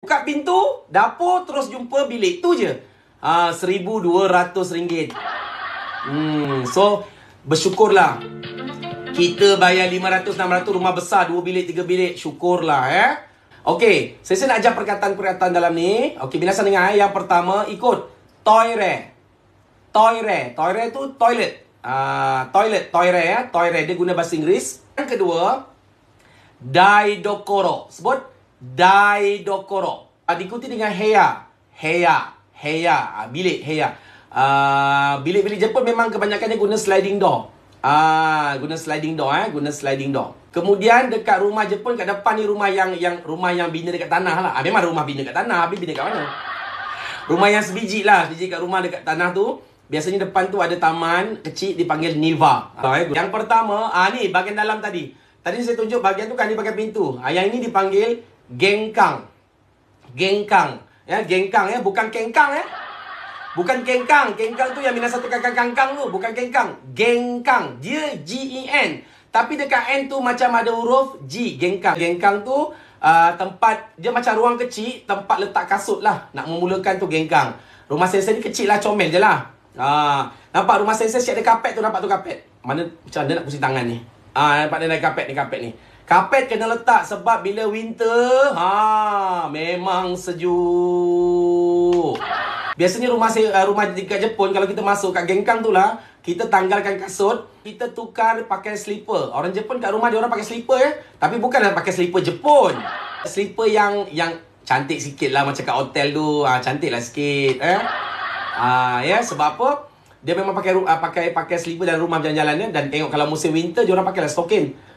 Buka pintu, dapur terus jumpa bilik tu je. Ah uh, rm ringgit. Hmm, so bersyukurlah. Kita bayar 500 600 rumah besar dua bilik tiga bilik, syukurlah eh. Okey, saya, saya nak ajar perkataan-perkataan dalam ni. Okey, binasa dengar Yang pertama ikut toire. Toire, toire tu toilet. Ah uh, toilet, toire ya, eh. toire dia guna bahasa Inggeris. Yang kedua, daidokoro. Sebut Dai Daidokoro. Ah, diikuti dengan Heya. Heya. Heya. Ah, bilik. Heya. Uh, bilik-bilik Jepun memang kebanyakannya guna sliding door. Uh, guna sliding door. Eh. Guna sliding door. Kemudian dekat rumah Jepun kat depan ni rumah yang yang rumah yang bina dekat tanah lah. Ah, memang rumah bina dekat tanah. Habis bina dekat mana? Rumah yang sebiji lah. Sebiji kat rumah dekat tanah tu. Biasanya depan tu ada taman kecil dipanggil Niva. Eh, yang pertama, ah ni bahagian dalam tadi. Tadi saya tunjuk bahagian tu kan dia pakai pintu. Ah, yang ini dipanggil gengkang. Gengkang. Ya, gengkang ya, bukan kengkang ya. Bukan kengkang. Kengkang tu yang minat satu kakak kangkang tu. Bukan kengkang. Gengkang. Dia G-E-N. Tapi dekat N tu macam ada huruf G. Gengkang. Gengkang tu uh, tempat, dia macam ruang kecil, tempat letak kasut lah. Nak memulakan tu gengkang. Rumah sensei ni kecil lah, comel je lah. Uh, nampak rumah sensei siap ada kapet tu, nampak tu kapet. Mana macam dia nak pusing tangan ni. Ah, uh, nampak dia naik kapet ni, kapet ni. Kapet kena letak sebab bila winter, ha memang sejuk. Biasanya rumah saya, eh, rumah dekat Jepun kalau kita masuk kat gengkang tu lah, kita tanggalkan kasut, kita tukar pakai slipper. Orang Jepun kat rumah dia orang pakai slipper eh, tapi bukanlah pakai slipper Jepun. Slipper yang yang cantik sikit lah macam kat hotel tu, ha, cantik lah sikit eh. Ha, ya sebab apa? Dia memang pakai ah, pakai pakai slipper dalam rumah jalan-jalan ya? dan tengok kalau musim winter dia orang pakai lah stocking.